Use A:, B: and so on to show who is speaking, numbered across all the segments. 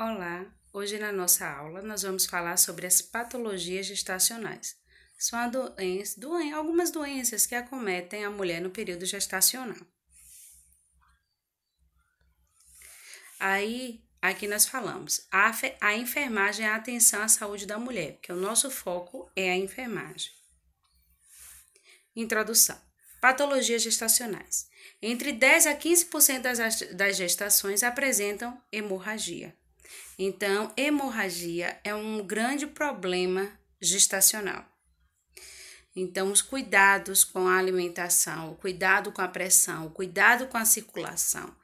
A: Olá! Hoje na nossa aula nós vamos falar sobre as patologias gestacionais. São doença, doen, algumas doenças que acometem a mulher no período gestacional. Aí, aqui nós falamos, a, a enfermagem é a atenção à saúde da mulher, porque o nosso foco é a enfermagem. Introdução. Patologias gestacionais. Entre 10 a 15% das, das gestações apresentam hemorragia. Então, hemorragia é um grande problema gestacional. Então, os cuidados com a alimentação, o cuidado com a pressão, o cuidado com a circulação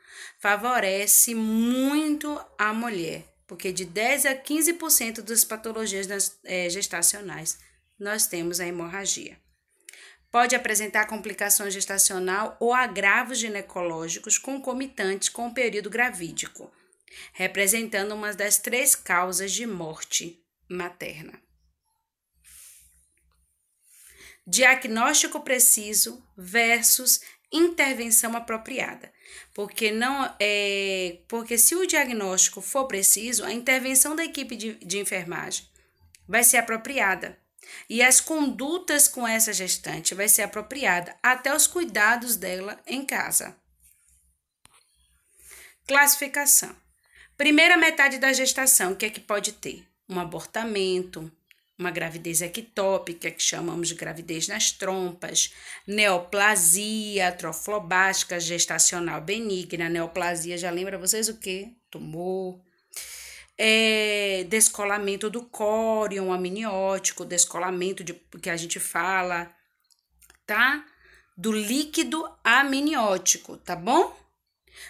A: favorece muito a mulher, porque de 10 a 15% das patologias eh, gestacionais nós temos a hemorragia. Pode apresentar complicação gestacional ou agravos ginecológicos concomitantes com o período gravídico representando uma das três causas de morte materna. Diagnóstico preciso versus intervenção apropriada. Porque não é, porque se o diagnóstico for preciso, a intervenção da equipe de, de enfermagem vai ser apropriada. E as condutas com essa gestante vai ser apropriada, até os cuidados dela em casa. Classificação. Primeira metade da gestação, o que é que pode ter? Um abortamento, uma gravidez ectópica, que chamamos de gravidez nas trompas, neoplasia atroflobástica gestacional benigna. Neoplasia já lembra vocês o quê? Tumor. É, descolamento do córion amniótico, descolamento de, que a gente fala, tá? Do líquido amniótico, tá bom?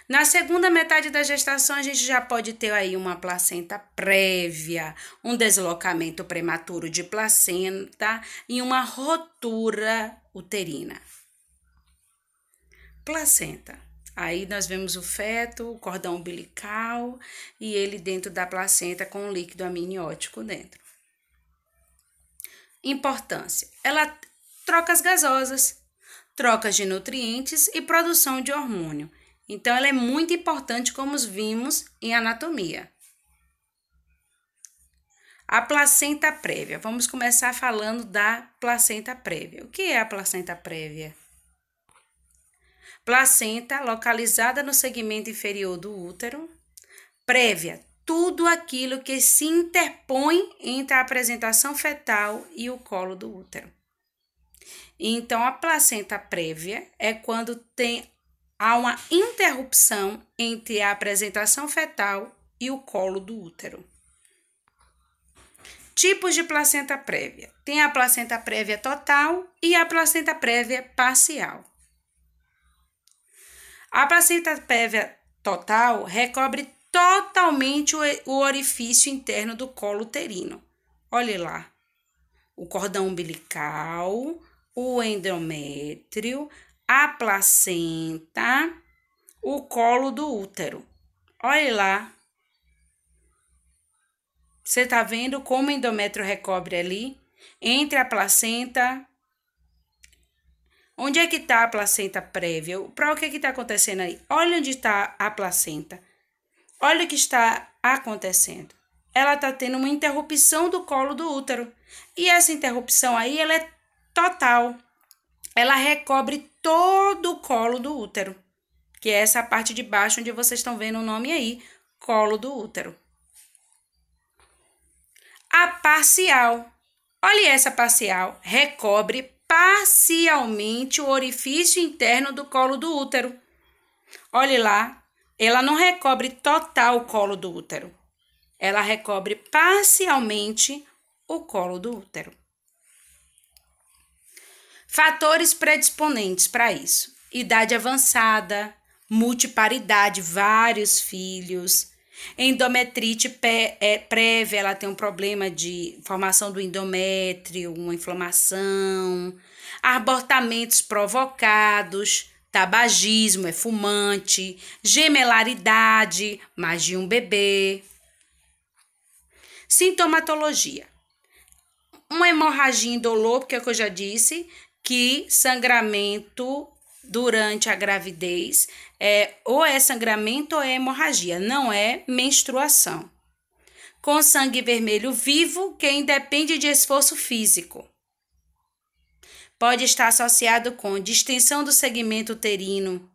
A: Na segunda metade da gestação, a gente já pode ter aí uma placenta prévia, um deslocamento prematuro de placenta e uma rotura uterina. Placenta. Aí nós vemos o feto, o cordão umbilical e ele dentro da placenta com o líquido amniótico dentro. Importância: ela troca as gasosas, trocas de nutrientes e produção de hormônio então, ela é muito importante, como vimos em anatomia. A placenta prévia. Vamos começar falando da placenta prévia. O que é a placenta prévia? Placenta localizada no segmento inferior do útero. Prévia, tudo aquilo que se interpõe entre a apresentação fetal e o colo do útero. Então, a placenta prévia é quando tem há uma interrupção entre a apresentação fetal e o colo do útero. Tipos de placenta prévia: tem a placenta prévia total e a placenta prévia parcial. A placenta prévia total recobre totalmente o orifício interno do colo uterino. Olhe lá: o cordão umbilical, o endométrio, a placenta, o colo do útero. Olha lá. Você tá vendo como o endométrio recobre ali? Entre a placenta. Onde é que tá a placenta prévia? Para o que é que tá acontecendo aí? Olha onde está a placenta. Olha o que está acontecendo. Ela tá tendo uma interrupção do colo do útero. E essa interrupção aí, ela é total. Ela recobre todo o colo do útero, que é essa parte de baixo onde vocês estão vendo o nome aí, colo do útero. A parcial. Olha essa parcial, recobre parcialmente o orifício interno do colo do útero. Olhe lá, ela não recobre total o colo do útero. Ela recobre parcialmente o colo do útero. Fatores predisponentes para isso: idade avançada, multiparidade, vários filhos, endometrite é, prévia, ela tem um problema de formação do endométrio, uma inflamação, abortamentos provocados, tabagismo, é fumante, gemelaridade, mais de um bebê. Sintomatologia uma hemorragia indolor, porque é o que eu já disse, que sangramento durante a gravidez é ou é sangramento ou é hemorragia, não é menstruação. Com sangue vermelho vivo, que independe de esforço físico. Pode estar associado com distensão do segmento uterino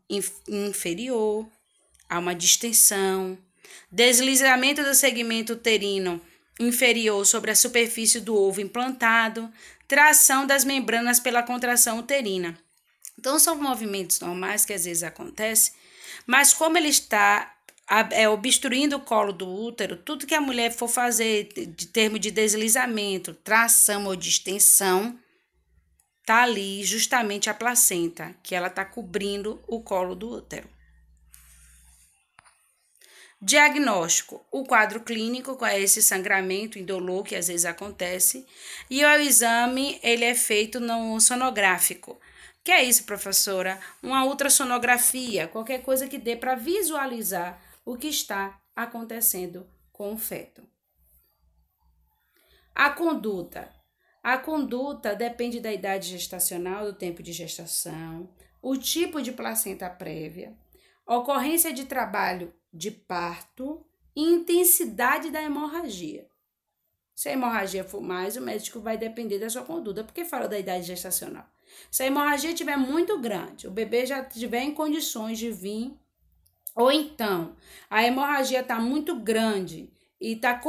A: inferior, há uma distensão, deslizamento do segmento uterino inferior sobre a superfície do ovo implantado, tração das membranas pela contração uterina. Então, são movimentos normais que às vezes acontecem, mas como ele está é, obstruindo o colo do útero, tudo que a mulher for fazer de termo de deslizamento, tração ou distensão, tá ali justamente a placenta, que ela está cobrindo o colo do útero. Diagnóstico: o quadro clínico com é esse sangramento indolor que às vezes acontece, e o exame ele é feito no sonográfico. Que é isso, professora? Uma ultrassonografia, qualquer coisa que dê para visualizar o que está acontecendo com o feto. A conduta. A conduta depende da idade gestacional, do tempo de gestação, o tipo de placenta prévia ocorrência de trabalho de parto e intensidade da hemorragia. Se a hemorragia for mais, o médico vai depender da sua conduta, porque fala da idade gestacional. Se a hemorragia estiver muito grande, o bebê já estiver em condições de vir, ou então a hemorragia está muito grande e está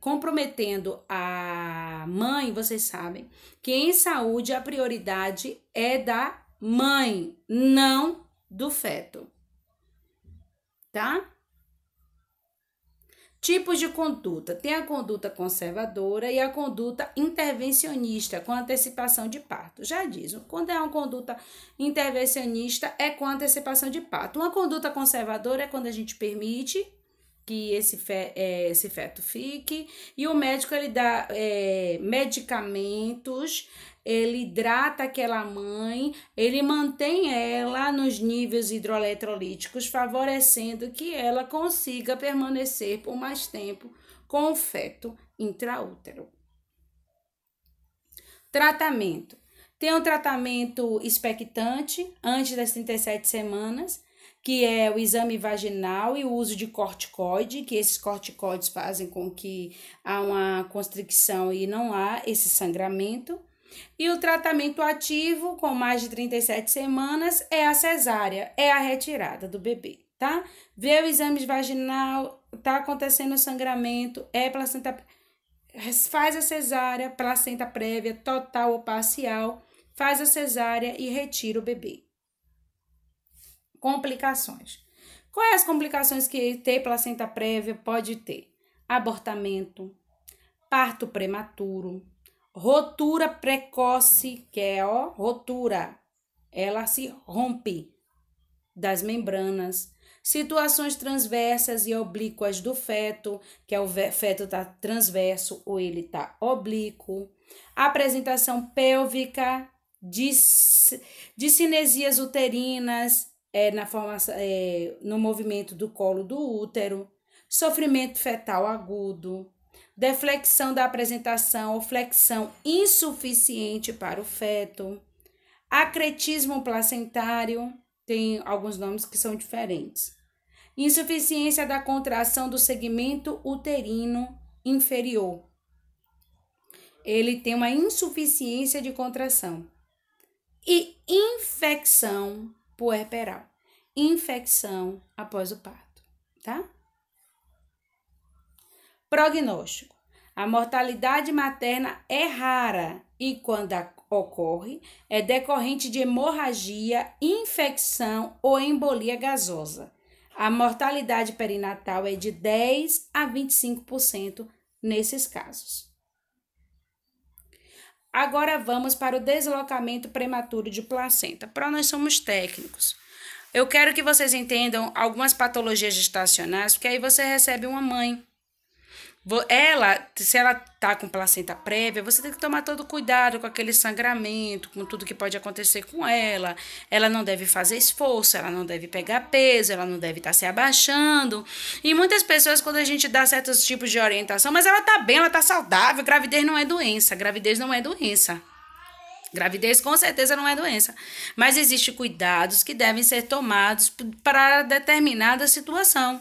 A: comprometendo a mãe, vocês sabem que em saúde a prioridade é da mãe, não do feto tá? Tipos de conduta: tem a conduta conservadora e a conduta intervencionista, com antecipação de parto. Já diz, quando é uma conduta intervencionista, é com antecipação de parto. Uma conduta conservadora é quando a gente permite que esse, fe, é, esse feto fique. E o médico ele dá é, medicamentos, ele hidrata aquela mãe, ele mantém ela nos níveis hidroeletrolíticos, favorecendo que ela consiga permanecer por mais tempo com o feto intraútero. Tratamento. Tem um tratamento expectante antes das 37 semanas que é o exame vaginal e o uso de corticoide, que esses corticoides fazem com que há uma constricção e não há esse sangramento. E o tratamento ativo, com mais de 37 semanas, é a cesárea, é a retirada do bebê, tá? Vê o exame vaginal, tá acontecendo o sangramento, é placenta faz a cesárea, placenta prévia, total ou parcial, faz a cesárea e retira o bebê complicações. Quais as complicações que ter placenta prévia pode ter? Abortamento, parto prematuro, rotura precoce, que é ó, rotura. Ela se rompe das membranas, situações transversas e oblíquas do feto, que é o feto está transverso ou ele está oblíquo, apresentação pélvica, de, de cinesias uterinas, é, na forma é, no movimento do colo do útero, sofrimento fetal agudo, deflexão da apresentação ou flexão insuficiente para o feto, acretismo placentário, tem alguns nomes que são diferentes. Insuficiência da contração do segmento uterino inferior. Ele tem uma insuficiência de contração. E infecção puerperal, infecção após o parto, tá? Prognóstico: a mortalidade materna é rara e, quando ocorre, é decorrente de hemorragia, infecção ou embolia gasosa. A mortalidade perinatal é de 10 a 25% nesses casos. Agora vamos para o deslocamento prematuro de placenta. Para nós somos técnicos. Eu quero que vocês entendam algumas patologias gestacionais, porque aí você recebe uma mãe ela, se ela tá com placenta prévia, você tem que tomar todo cuidado com aquele sangramento, com tudo que pode acontecer com ela. Ela não deve fazer esforço, ela não deve pegar peso, ela não deve estar tá se abaixando. E muitas pessoas, quando a gente dá certos tipos de orientação, mas ela tá bem, ela tá saudável, gravidez não é doença, gravidez não é doença. Gravidez com certeza não é doença, mas existem cuidados que devem ser tomados para determinada situação.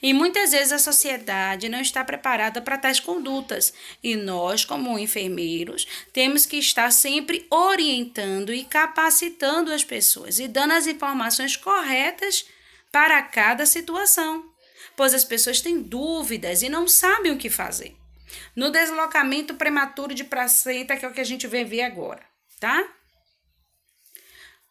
A: E muitas vezes a sociedade não está preparada para tais condutas, e nós, como enfermeiros, temos que estar sempre orientando e capacitando as pessoas e dando as informações corretas para cada situação, pois as pessoas têm dúvidas e não sabem o que fazer. No deslocamento prematuro de placenta, que é o que a gente vai ver agora, tá?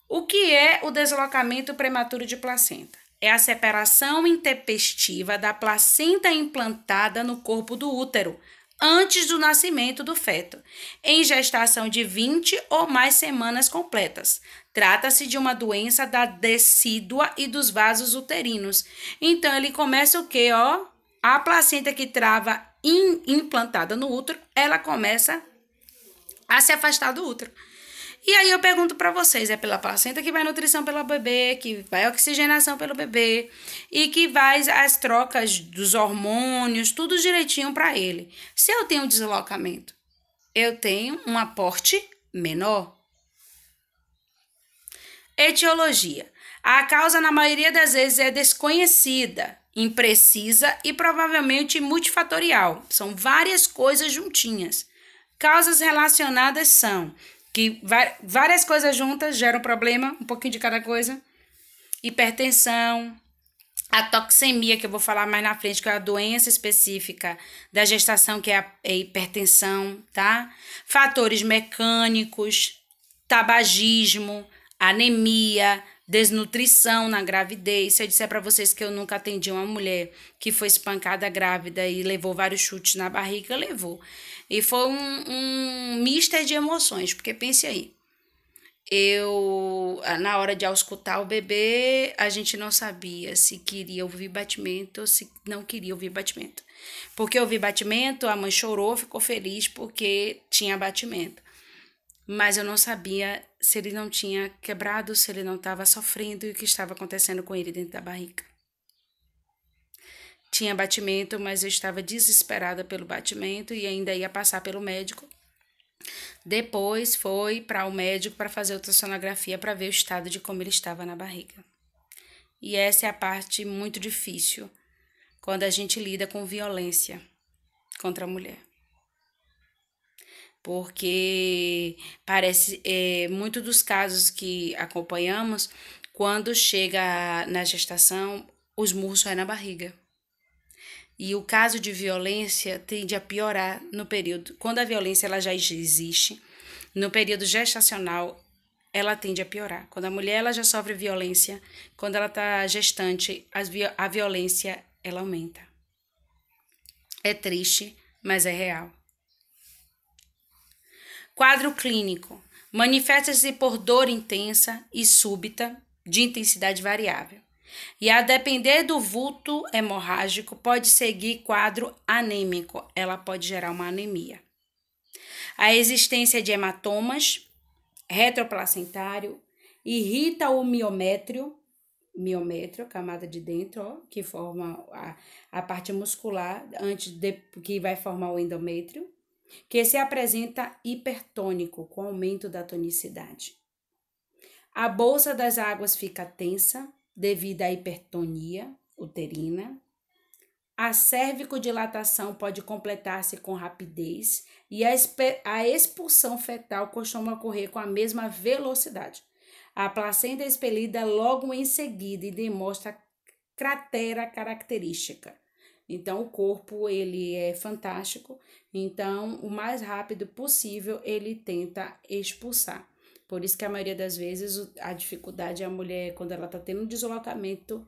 A: O que é o deslocamento prematuro de placenta? é a separação intempestiva da placenta implantada no corpo do útero, antes do nascimento do feto, em gestação de 20 ou mais semanas completas. Trata-se de uma doença da decídua e dos vasos uterinos. Então ele começa o quê, ó? A placenta que trava in, implantada no útero, ela começa a se afastar do útero. E aí eu pergunto para vocês, é pela placenta que vai nutrição pelo bebê, que vai oxigenação pelo bebê e que vai as trocas dos hormônios, tudo direitinho para ele. Se eu tenho deslocamento, eu tenho um aporte menor. Etiologia. A causa na maioria das vezes é desconhecida, imprecisa e provavelmente multifatorial. São várias coisas juntinhas. Causas relacionadas são que várias coisas juntas geram problema, um pouquinho de cada coisa. Hipertensão, a toxemia, que eu vou falar mais na frente, que é a doença específica da gestação, que é a é hipertensão, tá? Fatores mecânicos, tabagismo, anemia, desnutrição na gravidez. Se eu disser para vocês que eu nunca atendi uma mulher que foi espancada grávida e levou vários chutes na barriga, levou. E foi um, um mister de emoções, porque pense aí. Eu, ah, na hora de auscultar o bebê, a gente não sabia se queria ouvir batimento ou se não queria ouvir batimento. Porque ouvi batimento, a mãe chorou, ficou feliz porque tinha batimento mas eu não sabia se ele não tinha quebrado, se ele não estava sofrendo e o que estava acontecendo com ele dentro da barriga. Tinha batimento, mas eu estava desesperada pelo batimento e ainda ia passar pelo médico. Depois foi para o médico para fazer ultrassonografia para ver o estado de como ele estava na barriga. E essa é a parte muito difícil quando a gente lida com violência contra a mulher porque parece é, muito dos casos que acompanhamos, quando chega na gestação, os murros saem na barriga. E o caso de violência tende a piorar no período. Quando a violência ela já existe, no período gestacional, ela tende a piorar. Quando a mulher ela já sofre violência, quando ela está gestante, a violência ela aumenta. É triste, mas é real. Quadro clínico: manifesta-se por dor intensa e súbita, de intensidade variável. E a depender do vulto hemorrágico, pode seguir quadro anêmico, ela pode gerar uma anemia. A existência de hematomas retroplacentário, irrita o miométrio, miométrio, camada de dentro, ó, que forma a, a parte muscular, antes de, que vai formar o endométrio que se apresenta hipertônico com aumento da tonicidade. A bolsa das águas fica tensa devido à hipertonia uterina. A cervicodilatação pode completar-se com rapidez e a expulsão fetal costuma ocorrer com a mesma velocidade. A placenta é expelida logo em seguida e demonstra cratera característica. Então o corpo ele é fantástico, então o mais rápido possível ele tenta expulsar. Por isso que a maioria das vezes a dificuldade é a mulher quando ela está tendo um deslocamento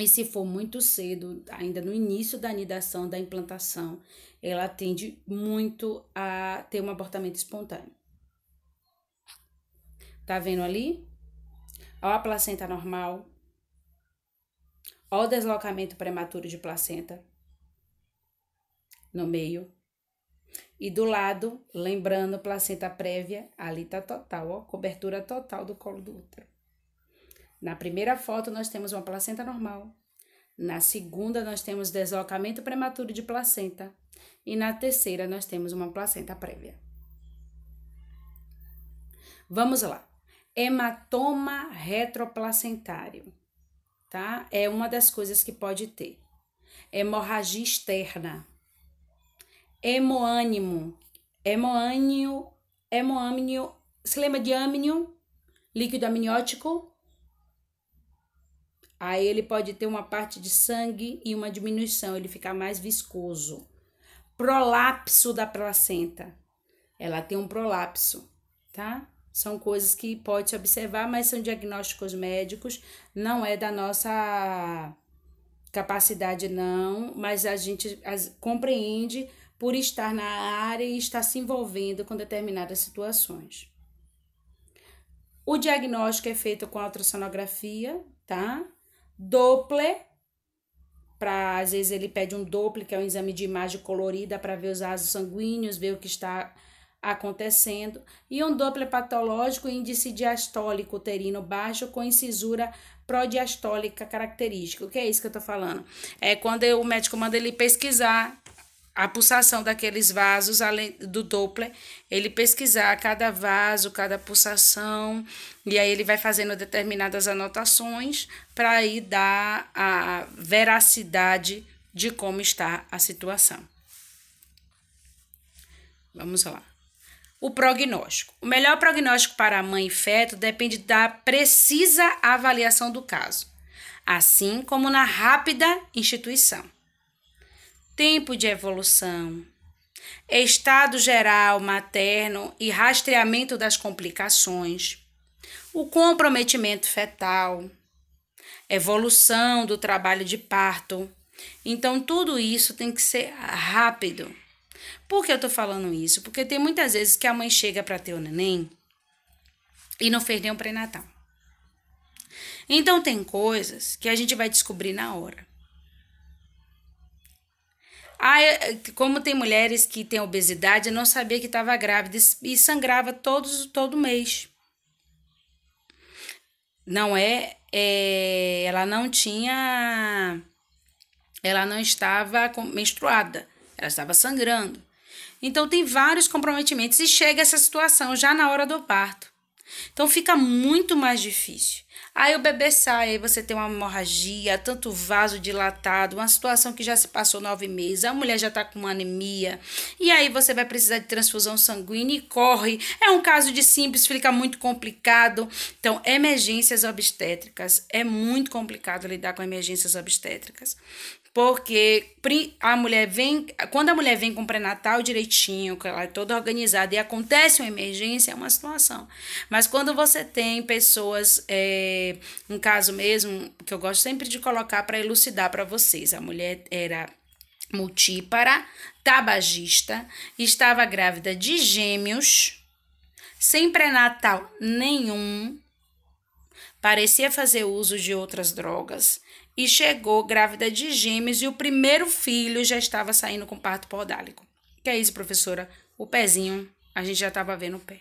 A: e se for muito cedo, ainda no início da anidação da implantação, ela tende muito a ter um abortamento espontâneo. Tá vendo ali? Ó a placenta normal, ó o deslocamento prematuro de placenta no meio. E do lado, lembrando, placenta prévia, ali tá total, ó, cobertura total do colo do útero. Na primeira foto, nós temos uma placenta normal. Na segunda, nós temos deslocamento prematuro de placenta. E na terceira, nós temos uma placenta prévia. Vamos lá. Hematoma retroplacentário tá? É uma das coisas que pode ter. Hemorragia externa. Hemoânimo. Hemoânio. Hemoânio. Se lembra de âmnio? Líquido amniótico? Aí ele pode ter uma parte de sangue e uma diminuição, ele fica mais viscoso. Prolapso da placenta. Ela tem um prolapso, tá? São coisas que pode se observar, mas são diagnósticos médicos, não é da nossa capacidade, não, mas a gente as, compreende por estar na área e estar se envolvendo com determinadas situações. O diagnóstico é feito com a ultrassonografia, tá? Doppler, para às vezes ele pede um Doppler, que é um exame de imagem colorida para ver os vasos sanguíneos, ver o que está acontecendo e um Doppler patológico índice diastólico uterino baixo com incisura prodiastólica característica. O que é isso que eu estou falando? É quando o médico manda ele pesquisar a pulsação daqueles vasos, além do Doppler, ele pesquisar cada vaso, cada pulsação, e aí ele vai fazendo determinadas anotações para aí dar a veracidade de como está a situação. Vamos lá. O prognóstico. O melhor prognóstico para a mãe e feto depende da precisa avaliação do caso, assim como na rápida instituição. Tempo de evolução. Estado geral materno e rastreamento das complicações. O comprometimento fetal. Evolução do trabalho de parto. Então, tudo isso tem que ser rápido por que eu tô falando isso? Porque tem muitas vezes que a mãe chega para ter o neném e não fez nenhum pré-natal. Então tem coisas que a gente vai descobrir na hora. Ah, como tem mulheres que têm obesidade, eu não sabia que estava grávida e sangrava todos, todo mês. Não é, é, ela não tinha, ela não estava menstruada, ela estava sangrando. Então tem vários comprometimentos e chega essa situação já na hora do parto. Então fica muito mais difícil. Aí o bebê sai, aí você tem uma hemorragia, tanto vaso dilatado, uma situação que já se passou nove meses, a mulher já está com uma anemia, e aí você vai precisar de transfusão sanguínea e corre. É um caso de simples, fica muito complicado. Então, emergências obstétricas, é muito complicado lidar com emergências obstétricas. Porque a mulher vem, quando a mulher vem com o pré-natal direitinho, que ela é toda organizada e acontece uma emergência, é uma situação. Mas quando você tem pessoas, é, um caso mesmo, que eu gosto sempre de colocar para elucidar para vocês, a mulher era multípara, tabagista, estava grávida de gêmeos, sem pré-natal nenhum, parecia fazer uso de outras drogas, e chegou grávida de gêmeos e o primeiro filho já estava saindo com parto podálico. Que é isso, professora? O pezinho, a gente já estava vendo o pé.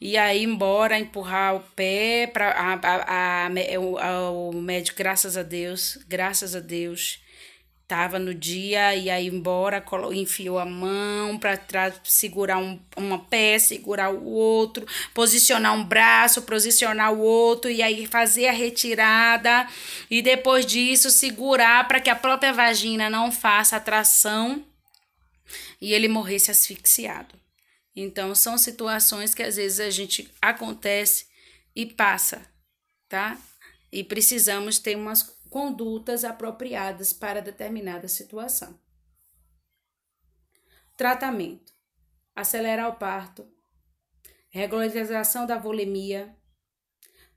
A: E aí, embora empurrar o pé para a, a, a, o médico, graças a Deus, graças a Deus, estava no dia e aí embora, enfiou a mão para trás, segurar um, uma pé, segurar o outro, posicionar um braço, posicionar o outro e aí fazer a retirada e depois disso segurar para que a própria vagina não faça atração e ele morresse asfixiado. Então são situações que às vezes a gente acontece e passa, tá? E precisamos ter umas condutas apropriadas para determinada situação. Tratamento: acelerar o parto, regularização da volemia,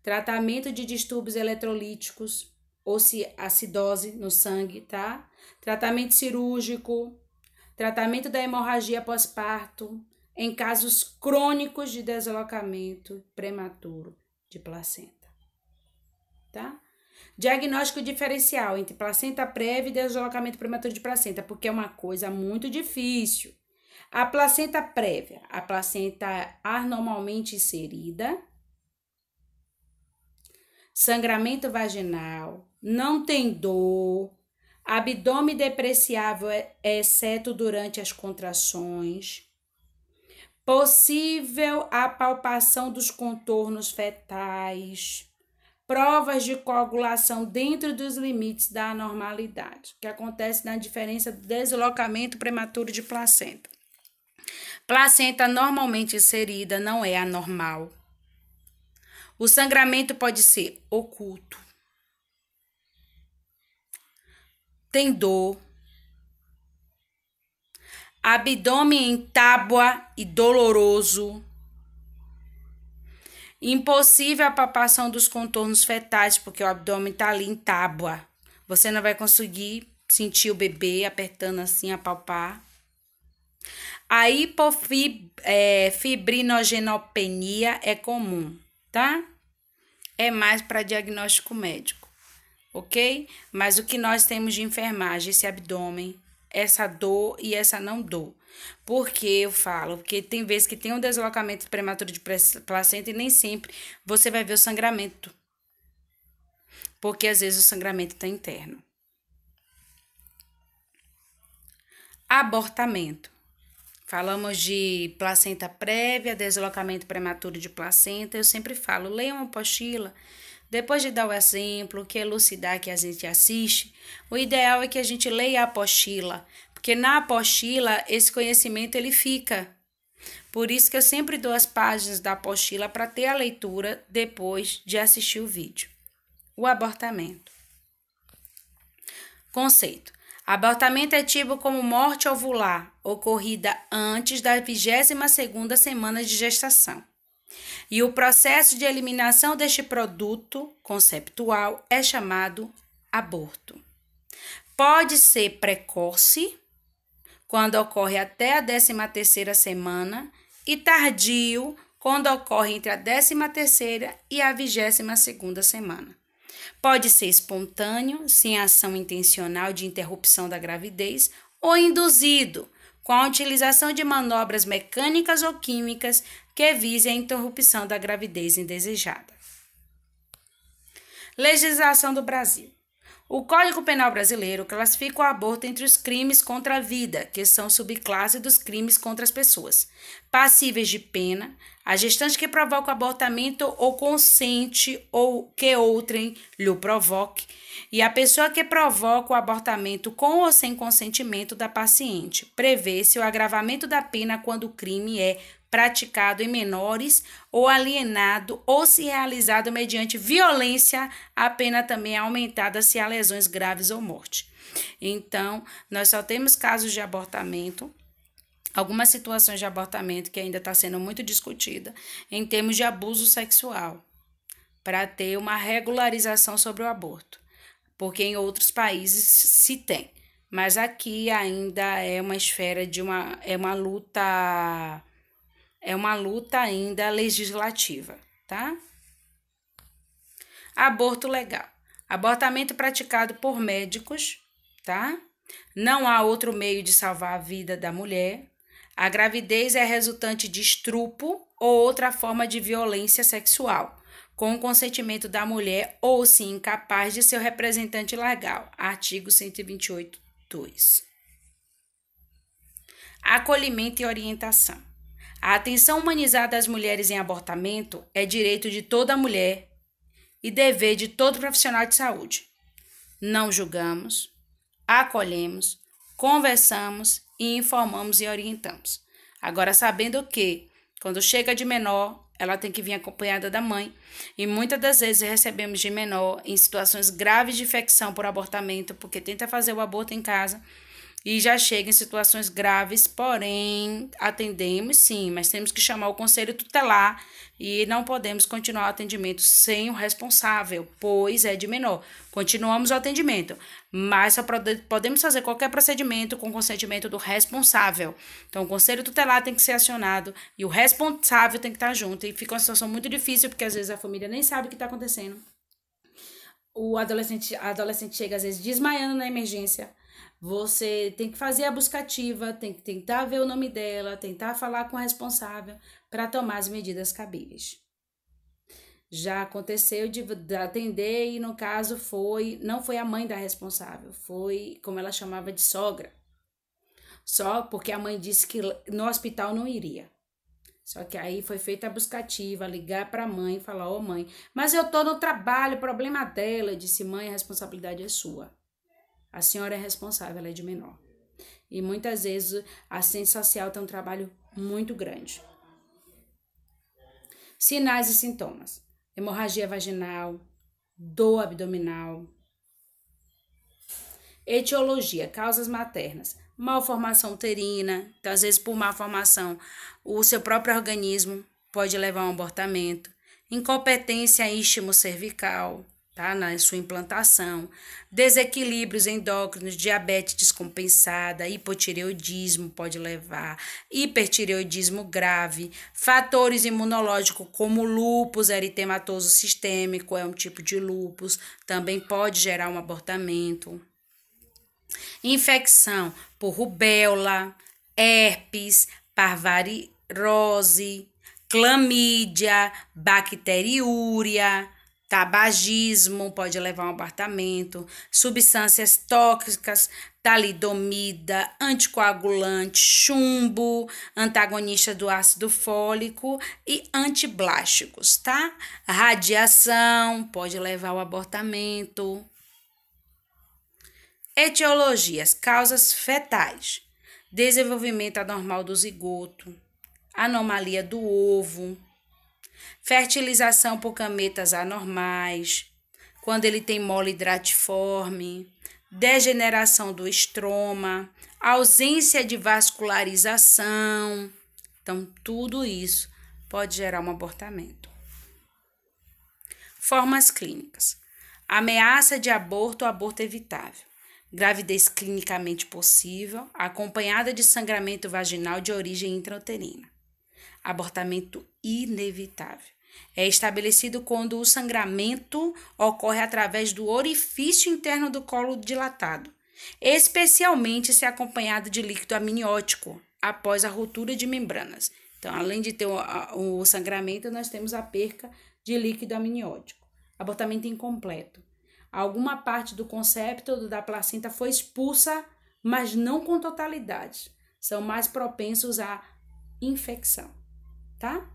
A: tratamento de distúrbios eletrolíticos ou se acidose no sangue, tá? Tratamento cirúrgico, tratamento da hemorragia pós-parto, em casos crônicos de deslocamento prematuro de placenta, tá? Diagnóstico diferencial entre placenta prévia e deslocamento prematuro de placenta, porque é uma coisa muito difícil. A placenta prévia, a placenta anormalmente inserida, sangramento vaginal, não tem dor, abdômen depreciável, é, é exceto durante as contrações, possível a palpação dos contornos fetais, provas de coagulação dentro dos limites da anormalidade, que acontece na diferença do deslocamento prematuro de placenta. Placenta normalmente inserida não é anormal. O sangramento pode ser oculto. Tem dor. Abdômen em tábua e doloroso. Impossível a palpação dos contornos fetais, porque o abdômen está ali em tábua. Você não vai conseguir sentir o bebê apertando assim a palpar. A hipofibrinogenopenia é, é comum, tá? É mais para diagnóstico médico, ok? Mas o que nós temos de enfermagem? Esse abdômen, essa dor e essa não dor. Por que eu falo? Porque tem vezes que tem um deslocamento prematuro de placenta e nem sempre você vai ver o sangramento. Porque às vezes o sangramento está interno. Abortamento. Falamos de placenta prévia, deslocamento prematuro de placenta. Eu sempre falo, leia uma apostila. Depois de dar o exemplo, que é elucidar que a gente assiste, o ideal é que a gente leia a apostila porque na apostila esse conhecimento ele fica. Por isso que eu sempre dou as páginas da apostila para ter a leitura depois de assistir o vídeo. O abortamento. Conceito. Abortamento é tido como morte ovular, ocorrida antes da 22ª semana de gestação. E o processo de eliminação deste produto conceptual é chamado aborto. Pode ser precoce quando ocorre até a 13ª semana, e tardio, quando ocorre entre a 13ª e a 22ª semana. Pode ser espontâneo, sem ação intencional de interrupção da gravidez, ou induzido, com a utilização de manobras mecânicas ou químicas que visem a interrupção da gravidez indesejada. Legislação do Brasil. O Código Penal Brasileiro classifica o aborto entre os crimes contra a vida, que são subclasse dos crimes contra as pessoas, passíveis de pena, a gestante que provoca o abortamento ou consente ou que outrem lhe provoque, e a pessoa que provoca o abortamento com ou sem consentimento da paciente. Prevê-se o agravamento da pena quando o crime é praticado em menores ou alienado ou se realizado mediante violência, a pena também é aumentada se há lesões graves ou morte. Então, nós só temos casos de abortamento algumas situações de abortamento que ainda está sendo muito discutida em termos de abuso sexual, para ter uma regularização sobre o aborto, porque em outros países se tem, mas aqui ainda é uma esfera de uma é uma luta é uma luta ainda legislativa, tá? Aborto legal. Abortamento praticado por médicos, tá? Não há outro meio de salvar a vida da mulher. A gravidez é resultante de estrupo ou outra forma de violência sexual, com o consentimento da mulher ou se incapaz de seu representante legal. Artigo 128, 2. Acolhimento e orientação. A atenção humanizada às mulheres em abortamento é direito de toda mulher e dever de todo profissional de saúde. Não julgamos, acolhemos, conversamos e informamos e orientamos. Agora, sabendo que, quando chega de menor, ela tem que vir acompanhada da mãe, e muitas das vezes recebemos de menor em situações graves de infecção por abortamento, porque tenta fazer o aborto em casa e já chega em situações graves, porém, atendemos sim, mas temos que chamar o conselho tutelar e não podemos continuar o atendimento sem o responsável, pois é de menor. Continuamos o atendimento, mas só podemos fazer qualquer procedimento com consentimento do responsável. Então, o conselho tutelar tem que ser acionado e o responsável tem que estar junto. E fica uma situação muito difícil, porque às vezes a família nem sabe o que está acontecendo. O adolescente, a adolescente chega, às vezes, desmaiando na emergência você tem que fazer a buscativa, tem que tentar ver o nome dela, tentar falar com a responsável para tomar as medidas cabíveis. Já aconteceu de atender e no caso foi, não foi a mãe da responsável, foi como ela chamava de sogra. Só porque a mãe disse que no hospital não iria. Só que aí foi feita a buscativa, ligar para a mãe, falar: "Ô oh, mãe, mas eu tô no trabalho, problema dela". Eu disse: "Mãe, a responsabilidade é sua". A senhora é responsável, ela é de menor. E muitas vezes a assistência social tem um trabalho muito grande. Sinais e sintomas: hemorragia vaginal, dor abdominal. Etiologia: causas maternas, malformação uterina. Então, às vezes, por malformação, o seu próprio organismo pode levar a um abortamento. Incompetência istmo-cervical tá? na sua implantação, desequilíbrios endócrinos, diabetes descompensada, hipotireoidismo pode levar, hipertireoidismo grave, fatores imunológicos como lúpus eritematoso sistêmico, é um tipo de lúpus, também pode gerar um abortamento. Infecção por rubéola, herpes, parvarirose, clamídia, bacteriúria, Tabagismo pode levar a um substâncias tóxicas, talidomida, anticoagulante, chumbo, antagonista do ácido fólico e antiblásticos, tá? Radiação pode levar ao abortamento. Etiologias, causas fetais, desenvolvimento anormal do zigoto, anomalia do ovo, fertilização por cametas anormais, quando ele tem mole hidratiforme, degeneração do estroma, ausência de vascularização. Então, tudo isso pode gerar um abortamento. Formas clínicas: ameaça de aborto ou aborto evitável, gravidez clinicamente possível, acompanhada de sangramento vaginal de origem intrauterina, abortamento inevitável é estabelecido quando o sangramento ocorre através do orifício interno do colo dilatado, especialmente se acompanhado de líquido amniótico após a ruptura de membranas. Então, além de ter o, sangramento, nós temos a perca de líquido amniótico, abortamento incompleto. Alguma parte do concepto da placenta foi expulsa, mas não com totalidade. São mais propensos à infecção, tá?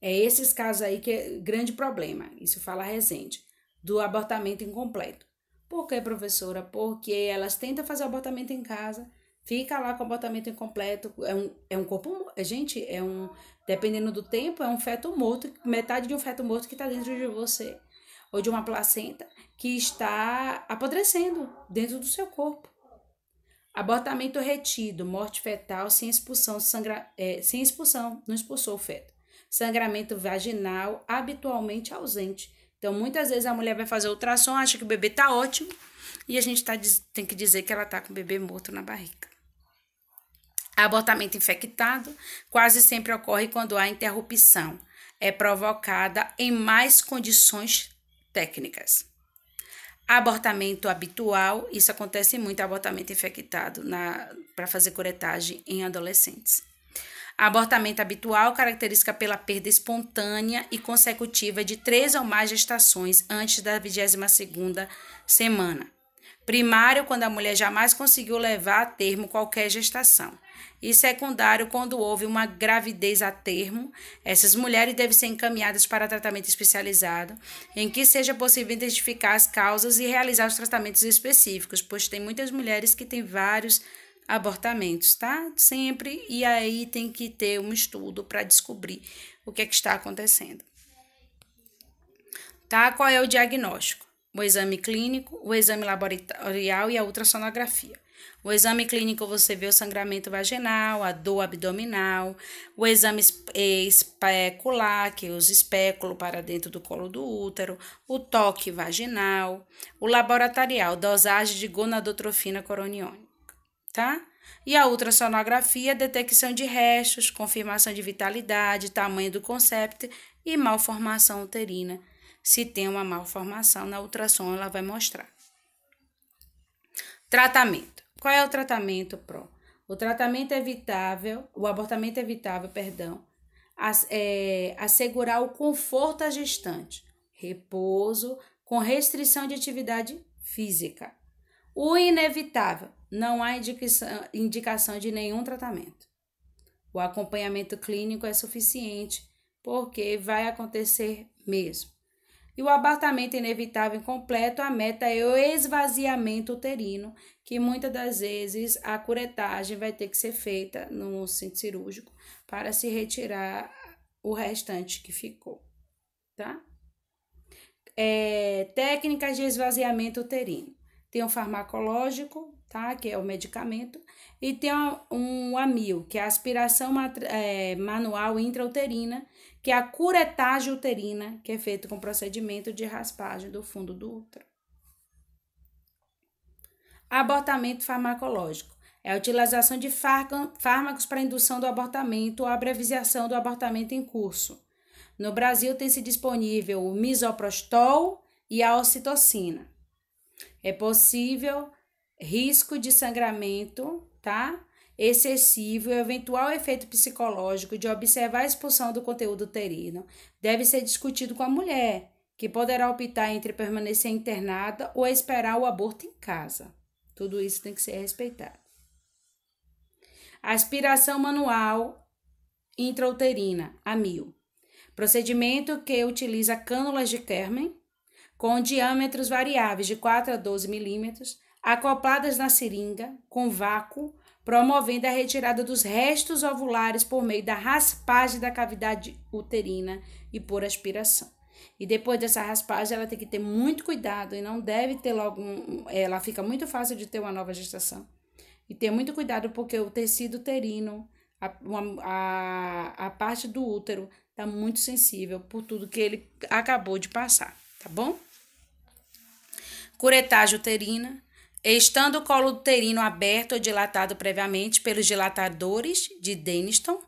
A: É esses casos aí que é grande problema. Isso fala Resende, do abortamento incompleto. Por que, professora? Porque elas tentam fazer o abortamento em casa, fica lá com o abortamento incompleto. É um, é um corpo. É, gente, é um. Dependendo do tempo, é um feto morto, metade de um feto morto que está dentro de você. Ou de uma placenta que está apodrecendo dentro do seu corpo. Abortamento retido, morte fetal sem expulsão, sangra, é, sem expulsão, não expulsou o feto sangramento vaginal habitualmente ausente. Então, muitas vezes a mulher vai fazer ultrassom, acha que o bebê tá ótimo, e a gente tá, tem que dizer que ela tá com o bebê morto na barriga. Abortamento infectado quase sempre ocorre quando há interrupção. É provocada em mais condições técnicas. Abortamento habitual, isso acontece muito, abortamento infectado para fazer curetagem em adolescentes. Abortamento habitual caracteriza pela perda espontânea e consecutiva de três ou mais gestações antes da 22ª semana. Primário, quando a mulher jamais conseguiu levar a termo qualquer gestação. E secundário, quando houve uma gravidez a termo, essas mulheres devem ser encaminhadas para tratamento especializado, em que seja possível identificar as causas e realizar os tratamentos específicos, pois tem muitas mulheres que têm vários abortamentos, tá? Sempre. E aí tem que ter um estudo para descobrir o que é que está acontecendo. Tá? Qual é o diagnóstico? O exame clínico, o exame laboratorial e a ultrassonografia. O exame clínico você vê o sangramento vaginal, a dor abdominal, o exame é, especular, que é os espéculos para dentro do colo do útero, o toque vaginal, o laboratorial, dosagem de gonadotrofina coronione tá? E a ultrassonografia, detecção de restos, confirmação de vitalidade, tamanho do concepto e malformação uterina. Se tem uma malformação na ultrassom, ela vai mostrar. Tratamento. Qual é o tratamento pró? O tratamento evitável, o abortamento evitável, perdão, as, é, assegurar o conforto à gestante, repouso, com restrição de atividade física. O inevitável, não há indicação de nenhum tratamento. O acompanhamento clínico é suficiente, porque vai acontecer mesmo. E o abortamento inevitável e completo a meta é o esvaziamento uterino, que muitas das vezes a curetagem vai ter que ser feita no centro cirúrgico para se retirar o restante que ficou, tá? É, técnicas de esvaziamento uterino. Tem o farmacológico, tá? Que é o medicamento. E tem um AMIL, que é a aspiração é, manual intrauterina, que é a curetagem uterina, que é feito com procedimento de raspagem do fundo do útero. Abortamento farmacológico. É a utilização de fármacos para indução do abortamento ou abreviação do abortamento em curso. No Brasil tem-se disponível o misoprostol e a ocitocina. É possível risco de sangramento, tá? Excessivo e eventual efeito psicológico de observar a expulsão do conteúdo uterino deve ser discutido com a mulher, que poderá optar entre permanecer internada ou esperar o aborto em casa. Tudo isso tem que ser respeitado. Aspiração manual intrauterina, a mil. Procedimento que utiliza cânulas de Kermen com diâmetros variáveis de 4 a 12 milímetros, acopladas na seringa, com vácuo, promovendo a retirada dos restos ovulares por meio da raspagem da cavidade uterina e por aspiração. E depois dessa raspagem, ela tem que ter muito cuidado e não deve ter logo. Um, eh, ela fica muito fácil de ter uma nova gestação. E ter muito cuidado porque o tecido uterino, a, a, a parte do útero, está muito sensível por tudo que ele acabou de passar, tá bom? curetagem uterina, estando o colo uterino aberto ou dilatado previamente pelos dilatadores de Deniston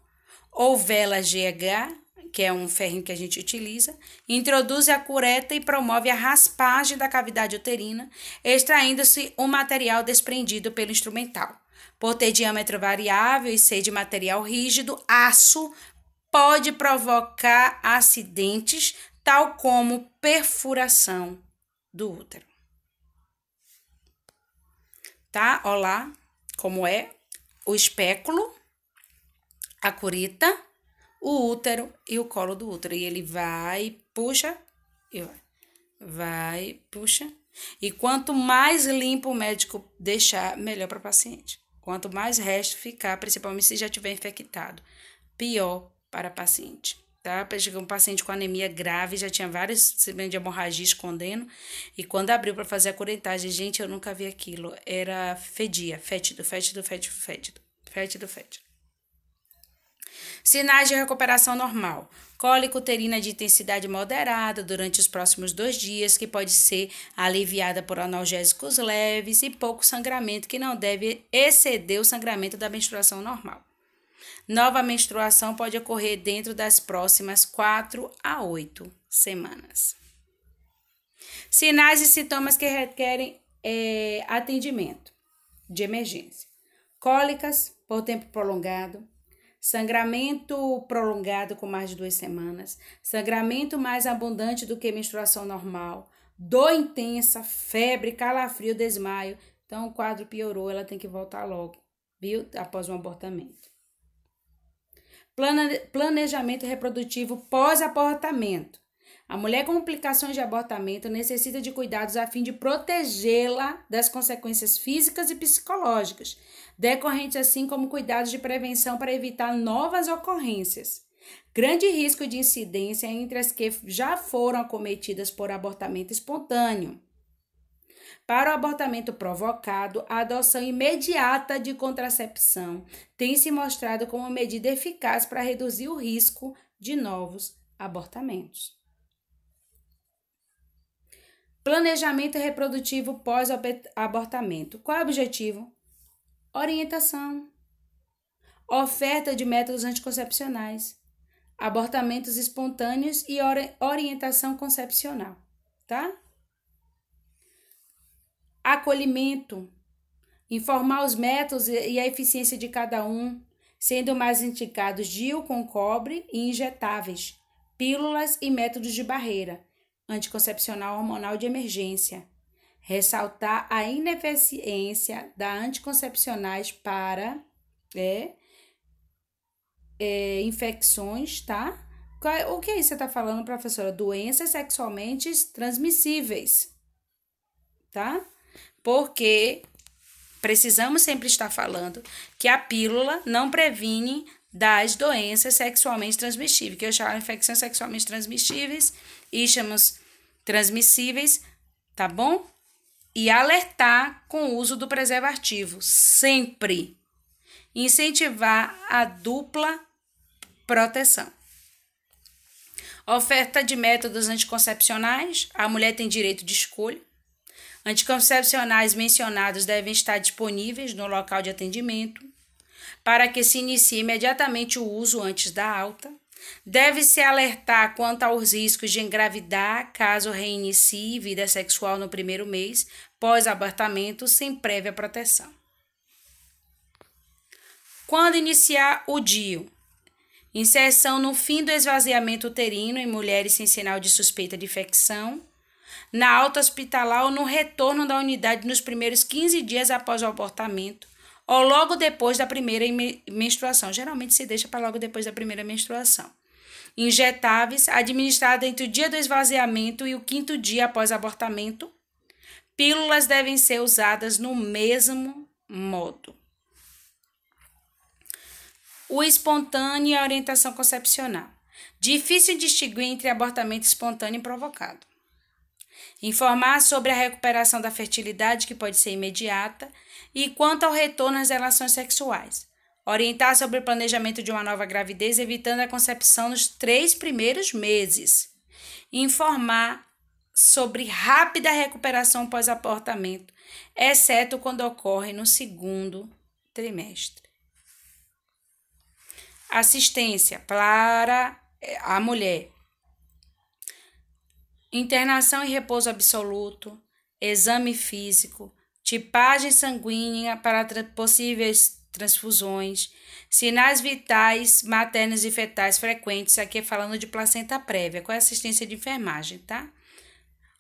A: ou vela GH, que é um ferrinho que a gente utiliza, introduz a cureta e promove a raspagem da cavidade uterina, extraindo-se o material desprendido pelo instrumental. Por ter diâmetro variável e ser de material rígido, aço pode provocar acidentes, tal como perfuração do útero tá? Olha lá como é o espéculo, a curita, o útero e o colo do útero. E ele vai, puxa e vai. Vai, puxa. E quanto mais limpo o médico deixar, melhor para o paciente. Quanto mais resto ficar, principalmente se já tiver infectado, pior para o paciente tá? um paciente com anemia grave, já tinha vários segmentos de hemorragia escondendo. E quando abriu para fazer a corentagem, gente, eu nunca vi aquilo. Era fedia, fétido, fétido, fétido, fétido, fétido, fétido. Sinais de recuperação normal. Cólica uterina de intensidade moderada durante os próximos dois dias, que pode ser aliviada por analgésicos leves e pouco sangramento, que não deve exceder o sangramento da menstruação normal. Nova menstruação pode ocorrer dentro das próximas 4 a 8 semanas. Sinais e sintomas que requerem é, atendimento de emergência: cólicas por tempo prolongado, sangramento prolongado com mais de duas semanas, sangramento mais abundante do que menstruação normal, dor intensa, febre, calafrio, desmaio. Então, o quadro piorou, ela tem que voltar logo, viu? Após um abortamento planejamento reprodutivo pós-abortamento. A mulher com complicações de abortamento necessita de cuidados a fim de protegê-la das consequências físicas e psicológicas, decorrentes assim como cuidados de prevenção para evitar novas ocorrências. Grande risco de incidência entre as que já foram acometidas por abortamento espontâneo. Para o abortamento provocado, a adoção imediata de contracepção tem se mostrado como uma medida eficaz para reduzir o risco de novos abortamentos. Planejamento reprodutivo pós-abortamento. Qual é o objetivo? Orientação. Oferta de métodos anticoncepcionais. Abortamentos espontâneos e orientação concepcional, tá? acolhimento, informar os métodos e a eficiência de cada um, sendo mais indicados DIU com cobre e injetáveis, pílulas e métodos de barreira, anticoncepcional hormonal de emergência. Ressaltar a ineficiência da anticoncepcionais para é, é, infecções, tá? É, o que aí você está falando, professora? Doenças sexualmente transmissíveis, tá? porque precisamos sempre estar falando que a pílula não previne das doenças sexualmente transmissíveis, que eu chamo infecções sexualmente transmissíveis, e chamamos transmissíveis, tá bom? E alertar com o uso do preservativo, sempre. Incentivar a dupla proteção. Oferta de métodos anticoncepcionais, a mulher tem direito de escolha. Anticoncepcionais mencionados devem estar disponíveis no local de atendimento para que se inicie imediatamente o uso antes da alta. Deve-se alertar quanto aos riscos de engravidar caso reinicie vida sexual no primeiro mês pós-abortamento sem prévia proteção. Quando iniciar o DIU? Inserção no fim do esvaziamento uterino em mulheres sem sinal de suspeita de infecção na alta hospitalar ou no retorno da unidade nos primeiros 15 dias após o abortamento ou logo depois da primeira menstruação. Geralmente se deixa para logo depois da primeira menstruação. Injetáveis, administrada entre o dia do esvaziamento e o quinto dia após abortamento. Pílulas devem ser usadas no mesmo modo. O espontâneo e a orientação concepcional. Difícil distinguir entre abortamento espontâneo e provocado informar sobre a recuperação da fertilidade, que pode ser imediata, e quanto ao retorno às relações sexuais. Orientar sobre o planejamento de uma nova gravidez, evitando a concepção nos três primeiros meses. Informar sobre rápida recuperação pós aportamento exceto quando ocorre no segundo trimestre. Assistência para a mulher internação e repouso absoluto, exame físico, tipagem sanguínea para possíveis transfusões, sinais vitais maternos e fetais frequentes, aqui é falando de placenta prévia, com assistência de enfermagem, tá?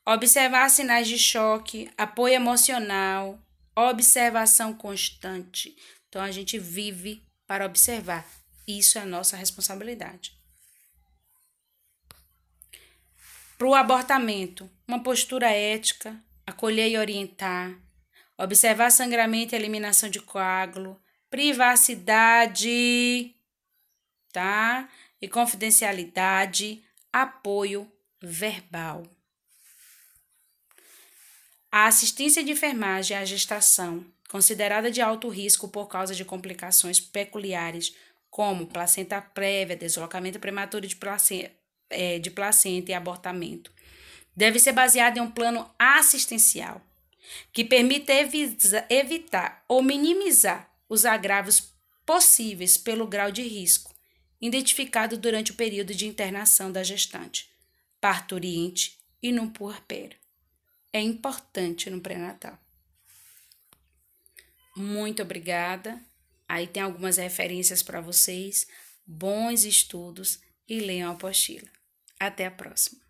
A: Observar sinais de choque, apoio emocional, observação constante. Então a gente vive para observar. Isso é a nossa responsabilidade. Para o abortamento, uma postura ética, acolher e orientar, observar sangramento e eliminação de coágulo, privacidade, tá? E confidencialidade, apoio verbal. A assistência de enfermagem à gestação, considerada de alto risco por causa de complicações peculiares, como placenta prévia, deslocamento prematuro de placenta, é, de placenta e abortamento. Deve ser baseado em um plano assistencial que permita evitar ou minimizar os agravos possíveis pelo grau de risco identificado durante o período de internação da gestante, parturiente e no puerpério. É importante no pré-natal. Muito obrigada. Aí tem algumas referências para vocês. Bons estudos e leiam a apostila. Até a próxima!